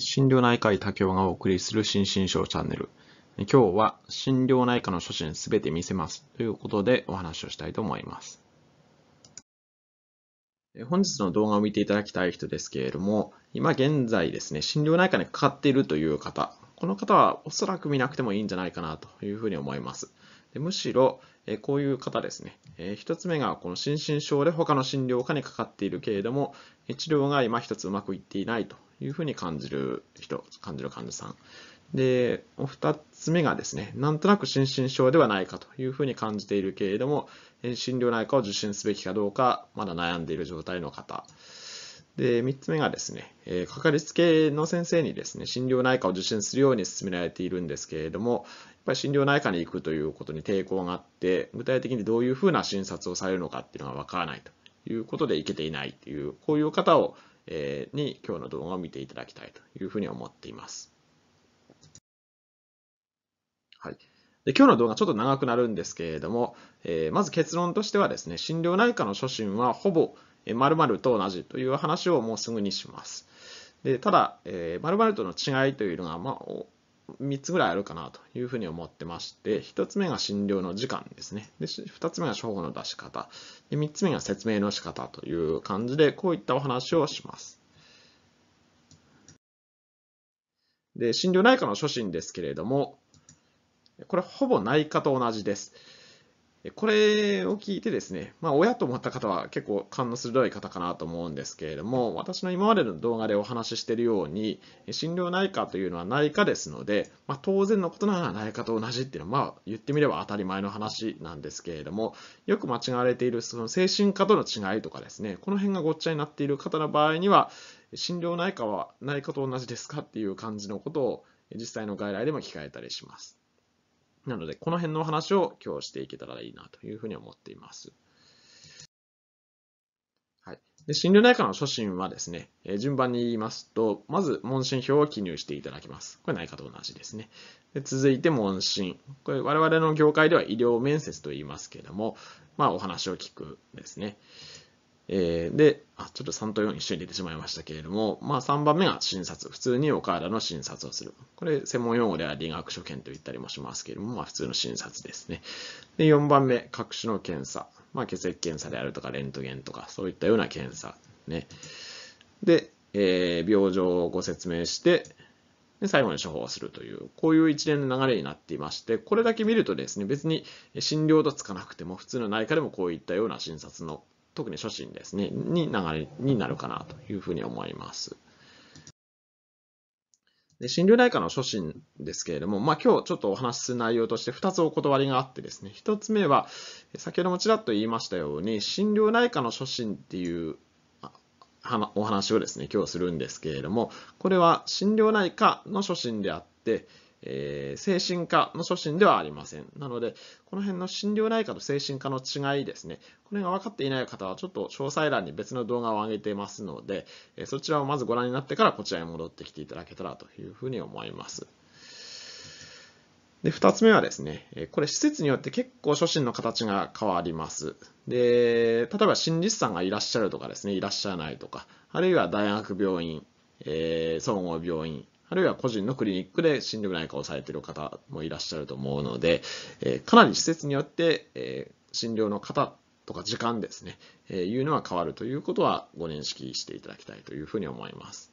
心療内科医竹雄がお送りする新身症チャンネル。今日は心療内科の初心すべて見せますということでお話をしたいと思います。本日の動画を見ていただきたい人ですけれども、今現在ですね、心療内科にかかっているという方、この方はおそらく見なくてもいいんじゃないかなというふうに思います。でむしろ、えこういう方ですね、え1つ目がこの心身症で他の診療科にかかっているけれども、治療が今一つうまくいっていないというふうに感じる人、感じる患者さん。で、2つ目がですね、なんとなく心身症ではないかというふうに感じているけれども、心療内科を受診すべきかどうか、まだ悩んでいる状態の方。で、3つ目がですね、えかかりつけの先生にですね、心療内科を受診するように勧められているんですけれども、やっぱり心療内科に行くということに抵抗があって、具体的にどういうふうな診察をされるのかっていうのがわからないということで行けていないという、こういう方をえに今日の動画を見ていただきたいというふうに思っています。はい。で今日の動画ちょっと長くなるんですけれども、えー、まず結論としてはですね、心療内科の初診はほぼ〇〇と同じという話をもうすぐにします。でただ、えー、〇〇との違いというのが、まあ、3つぐらいあるかなというふうに思ってまして、1つ目が診療の時間ですね。で、2つ目が処方の出し方。で、3つ目が説明の仕方という感じで、こういったお話をします。で、診療内科の初診ですけれども、これほぼ内科と同じです。これを聞いてですね、まあ、親と思った方は結構感の鋭い方かなと思うんですけれども、私の今までの動画でお話ししているように、心療内科というのは内科ですので、まあ、当然のことなら内科と同じっていうのは、まあ、言ってみれば当たり前の話なんですけれども、よく間違われているその精神科との違いとかですね、この辺がごっちゃになっている方の場合には、心療内科は内科と同じですかっていう感じのことを実際の外来でも聞かれたりします。なので、この辺のお話を今日していけたらいいなというふうに思っています。はい、で心療内科の初診はですね、え順番に言いますと、まず問診票を記入していただきます。これ内科と同じですね。で続いて問診。これ我々の業界では医療面接と言いますけれども、まあ、お話を聞くですね。えー、で、あ、ちょっと3と4一緒に出てしまいましたけれども、まあ3番目が診察。普通にお体の診察をする。これ、専門用語では理学所見と言ったりもしますけれども、まあ普通の診察ですね。で、4番目、各種の検査。まあ血液検査であるとか、レントゲンとか、そういったような検査。ね。で、えー、病状をご説明して、で最後に処方するという、こういう一連の流れになっていまして、これだけ見るとですね、別に診療とつかなくても、普通の内科でもこういったような診察の特に初心ですね、に流れになるかなというふうに思います。で心療内科の初心ですけれども、まあ、今日ちょっとお話しする内容として2つお断りがあってですね、1つ目は、先ほどもちらっと言いましたように、心療内科の初心っていうお話をですね、今日するんですけれども、これは心療内科の初心であって、えー、精神科の初診ではありません。なので、この辺の心療内科と精神科の違いですね、これが分かっていない方は、ちょっと詳細欄に別の動画を上げてますので、えー、そちらをまずご覧になってからこちらに戻ってきていただけたらというふうに思います。で、2つ目はですね、これ施設によって結構初心の形が変わります。で、例えば心理師さんがいらっしゃるとかですね、いらっしゃらないとか、あるいは大学病院、えー、総合病院、あるいは個人のクリニックで心療内科をされている方もいらっしゃると思うので、えかなり施設によって、え診療の方とか時間ですね、えいうのは変わるということはご認識していただきたいというふうに思います。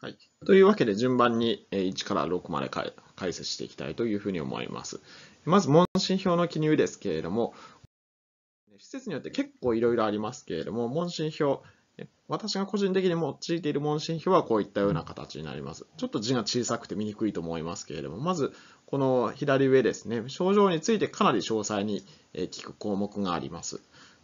はい、というわけで順番に1から6まで解説していきたいというふうに思います。まず問診票の記入ですけれども、施設によって結構いろいろありますけれども、問診票、私が個人的に用いている問診票はこういったような形になります。ちょっと字が小さくて見にくいと思いますけれども、まずこの左上ですね、症状についてかなり詳細に聞く項目があります。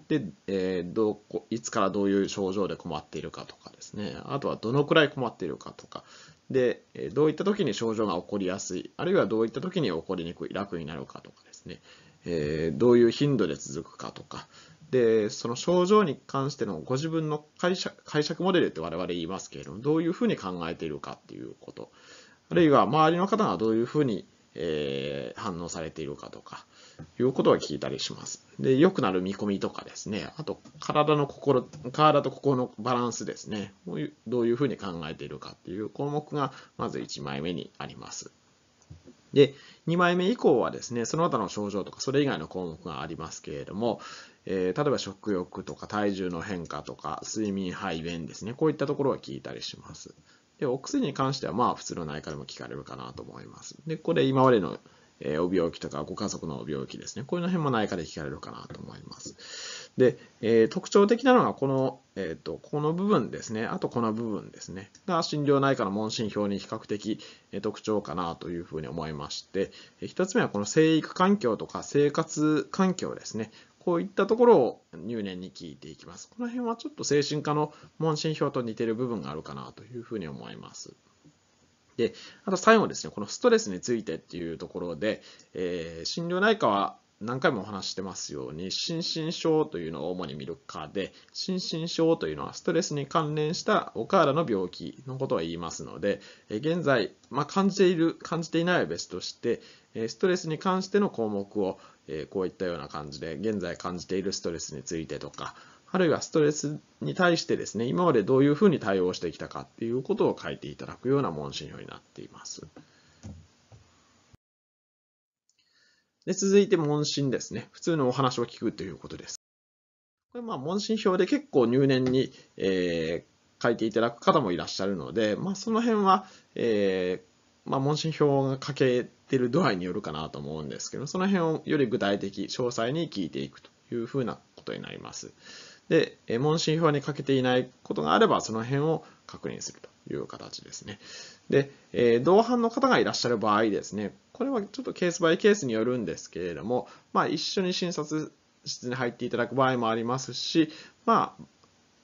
で、えー、どこいつからどういう症状で困っているかとかですね、あとはどのくらい困っているかとか、で、どういった時に症状が起こりやすい、あるいはどういった時に起こりにくい、楽になるかとかですね、えー、どういう頻度で続くかとか、でその症状に関してのご自分の解釈解釈モデルって我々言いますけれどもどういうふうに考えているかっていうことあるいは周りの方がどういうふうに、えー、反応されているかとかいうことは聞いたりしますで良くなる見込みとかですねあと体の心体と心のバランスですねどういうふうに考えているかっていう項目がまず1枚目にありますで、2枚目以降はですね、その他の症状とか、それ以外の項目がありますけれども、えー、例えば食欲とか体重の変化とか、睡眠、排便ですね、こういったところは聞いたりします。で、お薬に関しては、まあ、普通の内科でも聞かれるかなと思います。で、これ、今までのえー、お病気とかご家族のお病気ですね。こういうの辺も内科で聞かれるかなと思います。で、えー、特徴的なのがこの、えーと、この部分ですね、あとこの部分ですね、が心療内科の問診票に比較的、え特徴かなというふうに思いまして、え1つ目はこの生育環境とか生活環境ですね、こういったところを入念に聞いていきます。この辺はちょっと精神科の問診票と似てる部分があるかなというふうに思います。で、あと最後ですね、このストレスについてっていうところで、えー、心療内科は何回もお話してますように心身症というのを主に見る科で心身症というのはストレスに関連したお体の病気のことを言いますので現在、まあ、感じている感じていないは別としてストレスに関しての項目をこういったような感じで現在感じているストレスについてとかあるいはストレスに対してですね今までどういうふうに対応してきたかっていうことを書いていただくような問診票になっています。で、続いて問診ですね。普通のお話を聞くということです。これまあ問診票で結構入念に、えー、書いていただく方もいらっしゃるので、まあ、その辺は、えー、まあ、問診票が書けてる度合いによるかなと思うんですけど、その辺をより具体的、詳細に聞いていくというふうなことになります。で、問診票に書けていないことがあれば、その辺を確認するという形ですね。で、えー、同伴の方がいらっしゃる場合ですね、これはちょっとケースバイケースによるんですけれども、まあ、一緒に診察室に入っていただく場合もありますし、まあ、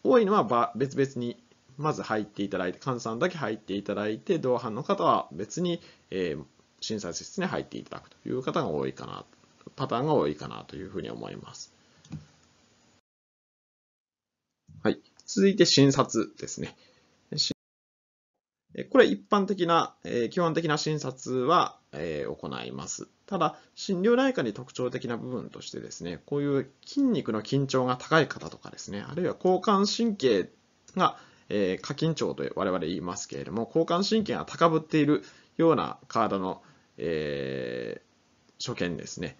多いのは別々にまず入っていただいて、患者さんだけ入っていただいて、同伴の方は別に、えー、診察室に入っていただくという方が多いかな、パターンが多いかなというふうに思います。はい、続いて診察ですね。これ一般的な、基本的な診察は行います。ただ、心療内科に特徴的な部分としてですね、こういう筋肉の緊張が高い方とかですね、あるいは交感神経がえー、過緊張と我々言いますけれども交感神経が高ぶっているような体の、えー、所見ですね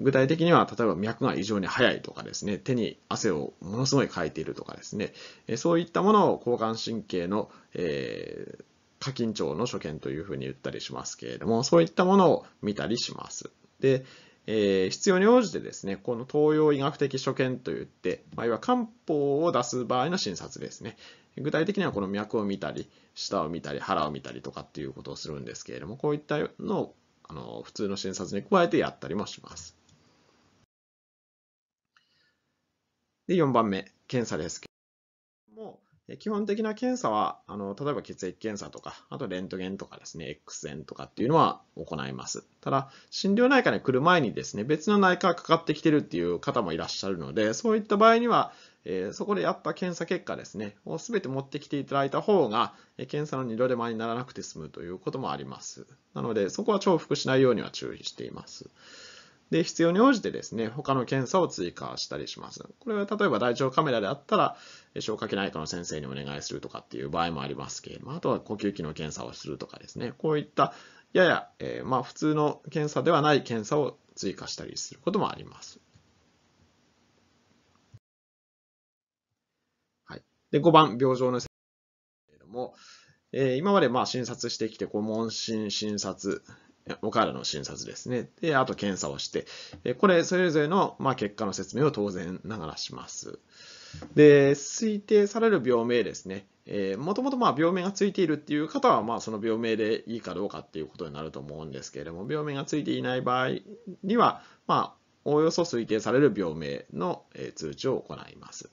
具体的には例えば脈が異常に速いとかですね手に汗をものすごいかいているとかですねそういったものを交感神経の、えー、課金庁の所見というふうに言ったりしますけれども、そういったものを見たりします。で、えー、必要に応じてですね、この東洋医学的所見といって、まあ、いわゆる漢方を出す場合の診察ですね。具体的にはこの脈を見たり、舌を見たり、腹を見たりとかっていうことをするんですけれども、こういったのをあの普通の診察に加えてやったりもします。で、4番目、検査です。基本的な検査は、あの例えば血液検査とか、あとレントゲンとかですね、X 線とかっていうのは行います。ただ、心療内科に来る前にですね、別の内科がかかってきてるっていう方もいらっしゃるので、そういった場合には、えー、そこでやった検査結果ですね、を全て持ってきていただいた方が、え検査の二度手間にならなくて済むということもあります。なので、そこは重複しないようには注意しています。で、必要に応じてですね、他の検査を追加したりします。これは例えば大腸カメラであったら、消化器内科の先生にお願いするとかっていう場合もありますけれども、あとは呼吸器の検査をするとかですね、こういったやや、えー、まあ普通の検査ではない検査を追加したりすることもあります。はい、で5番、病状のけれども、えー、今までまあ診察してきて問診診察お体の診察ですね。で、あと検査をして、これ、それぞれの、まあ、結果の説明を当然ながらします。で、推定される病名ですね。えもともとま病名がついているっていう方は、まあ、その病名でいいかどうかっていうことになると思うんですけれども、病名がついていない場合には、まあ、おおよそ推定される病名の通知を行います。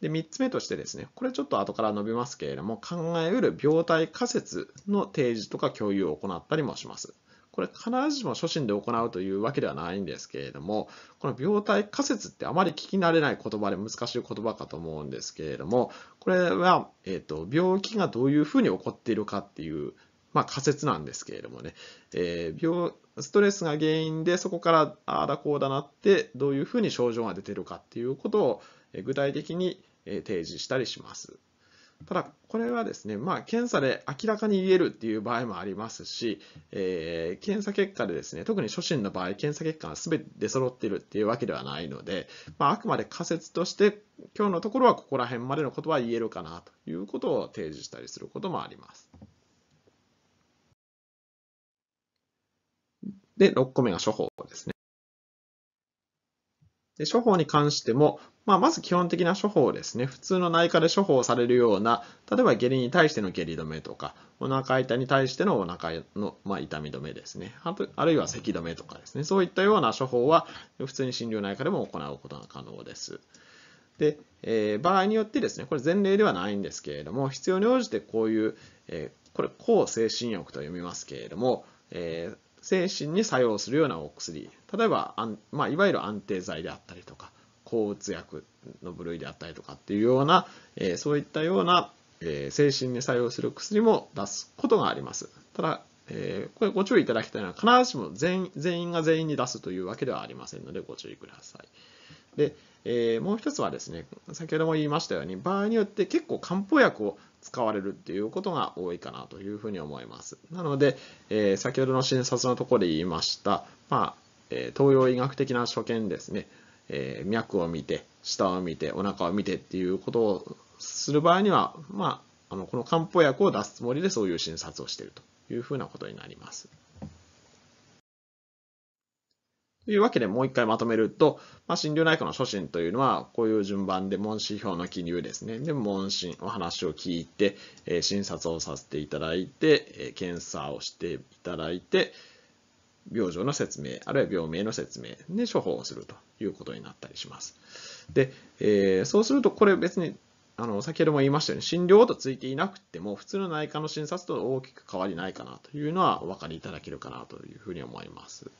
で3つ目としてですね、これちょっと後から述べますけれども、考えうる病態仮説の提示とか共有を行ったりもします。これ必ずしも初心で行うというわけではないんですけれども、この病態仮説ってあまり聞き慣れない言葉で難しい言葉かと思うんですけれども、これは、えーと、病気がどういうふうに起こっているかっていう、まあ、仮説なんですけれどもね、えー、病ストレスが原因でそこからああだこうだなってどういうふうに症状が出てるかっていうことを具体的にえ提示したりします。ただ、これはですね、まあ、検査で明らかに言えるっていう場合もありますし、えー、検査結果でですね、特に初診の場合、検査結果が全て出揃っているっていうわけではないので、まあ、あくまで仮説として、今日のところはここら辺までのことは言えるかなということを提示したりすることもあります。で、6個目が処方ですね。で処方に関しても、まあ、まず基本的な処方ですね。普通の内科で処方されるような、例えば下痢に対しての下痢止めとか、お腹痛に対してのお腹の、まあ、痛み止めですねあと。あるいは咳止めとかですね。そういったような処方は、普通に心療内科でも行うことが可能です。で、えー、場合によってですね、これ前例ではないんですけれども、必要に応じてこういう、えー、これ、抗精神薬と読みますけれども、えー、精神に作用するようなお薬、例えば、あんまあ、いわゆる安定剤であったりとか、抗うつ薬の部類であったりとかっていうような、えそういったような、え精神に作用する薬も出すことがあります。ただ、えこれご注意いただきたいのは必ずしも全員が全員に出すというわけではありませんのでご注意ください。で、えー、もう一つはですね、先ほども言いましたように、場合によって結構漢方薬を使われるっていうことが多いかなというふうに思います。なので、えー、先ほどの診察のところで言いました、まあえ東洋医学的な所見ですね、えー、脈を見て、舌を見て、お腹を見てっていうことをする場合には、まあ、あのこの漢方薬を出すつもりでそういう診察をしているというふうなことになります。というわけでもう一回まとめると、まあ、心療内科の初診というのは、こういう順番で問診票の記入ですね。で、問診、お話を聞いて、えー、診察をさせていただいて、えー、検査をしていただいて、病状の説明、あるいは病名の説明で処方をするということになったりします。で、えー、そうするとこれ別にあの先ほども言いましたように診療とついていなくても普通の内科の診察と大きく変わりないかなというのはお分かりいただけるかなというふうに思います。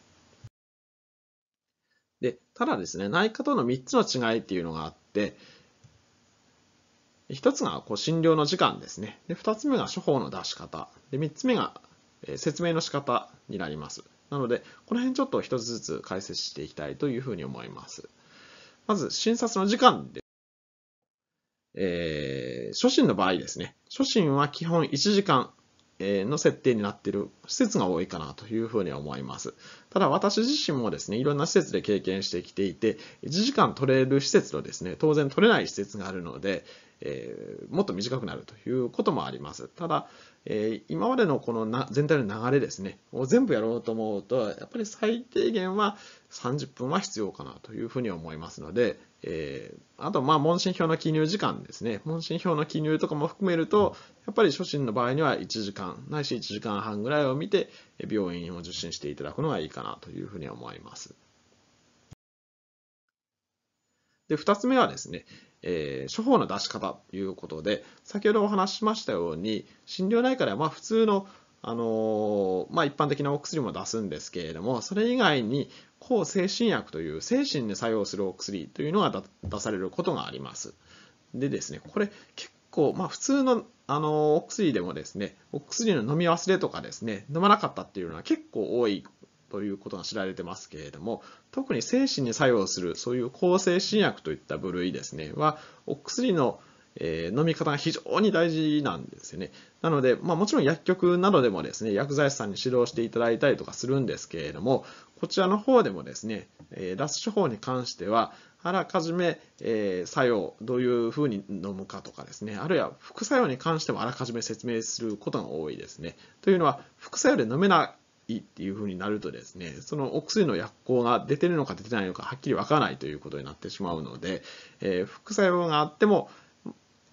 でただですね内科との3つの違いっていうのがあって1つがこう診療の時間ですねで2つ目が処方の出し方で3つ目が説明の仕方になります。なので、この辺ちょっと一つずつ解説していきたいというふうに思います。まず、診察の時間です。えー、初診の場合ですね。初診は基本1時間の設定になっている施設が多いかなというふうに思います。ただ私自身もですね、いろんな施設で経験してきていて、1時間取れる施設とですね、当然取れない施設があるので、えー、もっと短くなるということもあります。ただ、えー、今までのこのな全体の流れですね、を全部やろうと思うと、やっぱり最低限は30分は必要かなというふうに思いますので、えー、あと、まあ、問診票の記入時間ですね。問診票の記入とかも含めると、やっぱり初診の場合には1時間、ないし1時間半ぐらいを見て、病院を受診していただくのがいいかなというふうに思います。で、2つ目はですね、えー、処方の出し方ということで先ほどお話ししましたように心療内科ではま普通の、あのー、まあ、一般的なお薬も出すんですけれどもそれ以外に抗精神薬という精神に作用するお薬というのが出されることがあります。でですねこれ結構、まあ、普通のあのお薬でもですねお薬の飲み忘れとかですね飲まなかったっていうのは結構多いということが知られてますけれども特に精神に作用するそういう向精神薬といった部類ですねはお薬のえ飲み方が非常に大事なんですよね。なので、まあ、もちろん薬局などでもですね、薬剤師さんに指導していただいたりとかするんですけれども、こちらの方でもですね、え脱処方に関しては、あらかじめ、え作用、どういうふうに飲むかとかですね、あるいは副作用に関してもあらかじめ説明することが多いですね。というのは、副作用で飲めないっていうふうになるとですね、そのお薬の薬効が出てるのか出てないのかはっきりわからないということになってしまうので、えー、副作用があっても、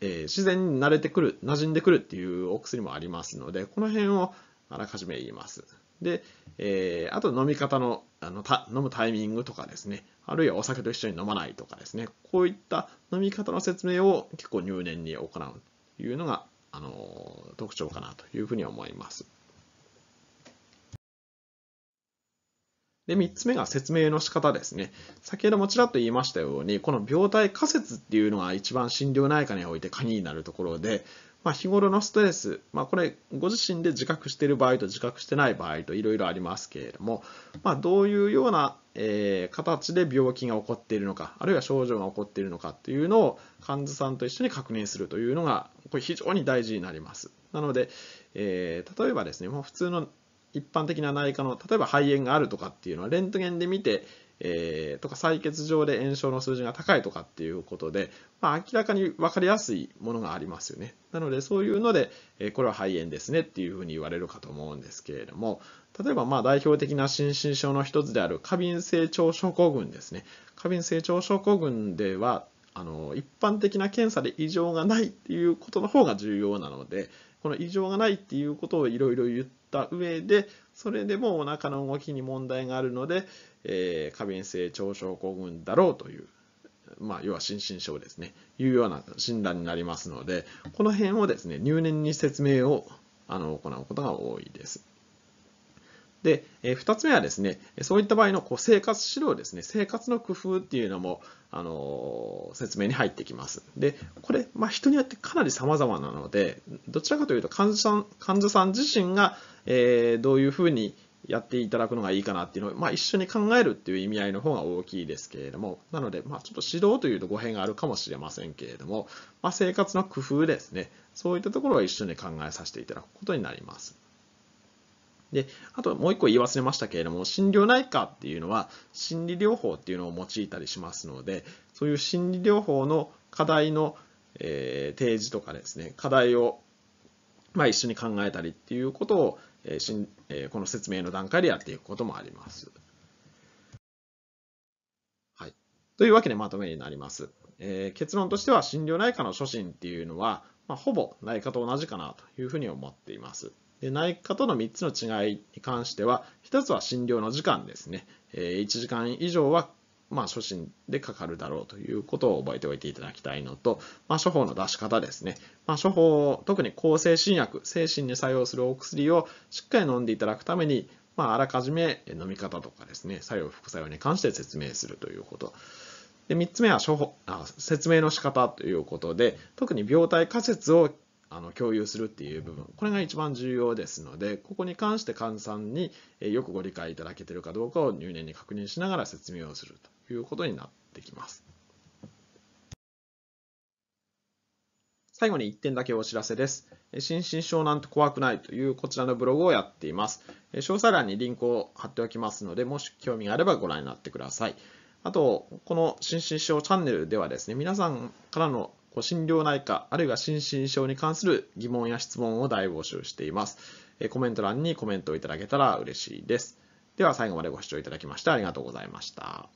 えー、自然に慣れてくる、馴染んでくるっていうお薬もありますので、この辺をあらかじめ言います。で、えー、あと飲み方のあのた飲むタイミングとかですね、あるいはお酒と一緒に飲まないとかですね、こういった飲み方の説明を結構入念に行うというのが、あの特徴かなというふうに思います。で、3つ目が説明の仕方ですね。先ほどもちらっと言いましたように、この病態仮説っていうのが一番心療内科において鍵になるところで、まあ、日頃のストレス、まあ、これ、ご自身で自覚している場合と自覚してない場合といろいろありますけれども、まあ、どういうような、えー、形で病気が起こっているのか、あるいは症状が起こっているのかっていうのを患者さんと一緒に確認するというのが、これ非常に大事になります。なので、えー、例えばですね、もう普通の一般的な内科の例えば肺炎があるとかっていうのはレントゲンで見て、えー、とか採血上で炎症の数字が高いとかっていうことで、まあ、明らかに分かりやすいものがありますよねなのでそういうので、えこれは肺炎ですねっていうふうに言われるかと思うんですけれども例えばまあ代表的な心身症の一つである過敏性腸症候群ですね過敏性腸症候群ではあの一般的な検査で異常がないっていうことの方が重要なので、この異常がないっていうことをいろいろ言った上で、それでもお腹の動きに問題があるので、えー、過敏性腸症候群だろうという、まあ、要は心身症ですね、いうような診断になりますので、この辺をですね、入念に説明をあの行うことが多いです。で、え2つ目はですね、そういった場合のこう生活指導ですね、生活の工夫っていうのも、あの説明に入ってきます。で、これ、まあ、人によってかなり様々なので、どちらかというと患者さん患者さん自身が、えー、どういうふうにやっていただくのがいいかなっていうのを、まあ、一緒に考えるっていう意味合いの方が大きいですけれども、なので、まあ、ちょっと指導というと語弊があるかもしれませんけれども、まあ、生活の工夫ですね、そういったところを一緒に考えさせていただくことになります。であともう1個言い忘れましたけれども心療内科っていうのは心理療法っていうのを用いたりしますのでそういう心理療法の課題の、えー、提示とかですね課題を、まあ、一緒に考えたりっていうことを、えーしんえー、この説明の段階でやっていくこともあります。はい、というわけでまとめになります。えー、結論としては心療内科の初心っていうのは、まあ、ほぼ内科と同じかなというふうに思っています。内科との3つの違いに関しては1つは診療の時間ですね1時間以上はまあ、初診でかかるだろうということを覚えておいていただきたいのと、まあ、処方の出し方ですね、まあ、処方特に抗精神薬精神に作用するお薬をしっかり飲んでいただくために、まあ、あらかじめ飲み方とかですね作用副作用に関して説明するということで3つ目は処方あ説明の仕方ということで特に病態仮説をあの共有するっていう部分これが一番重要ですのでここに関して患者さんによくご理解いただけているかどうかを入念に確認しながら説明をするということになってきます最後に1点だけお知らせです。心身症なんて怖くないというこちらのブログをやっています。詳細欄にリンクを貼っておきますので、もし興味があればご覧になってください。あと、この心身症チャンネルではですね、皆さんからのご診療内科、あるいは心身症に関する疑問や質問を大募集しています。コメント欄にコメントをいただけたら嬉しいです。では最後までご視聴いただきましてありがとうございました。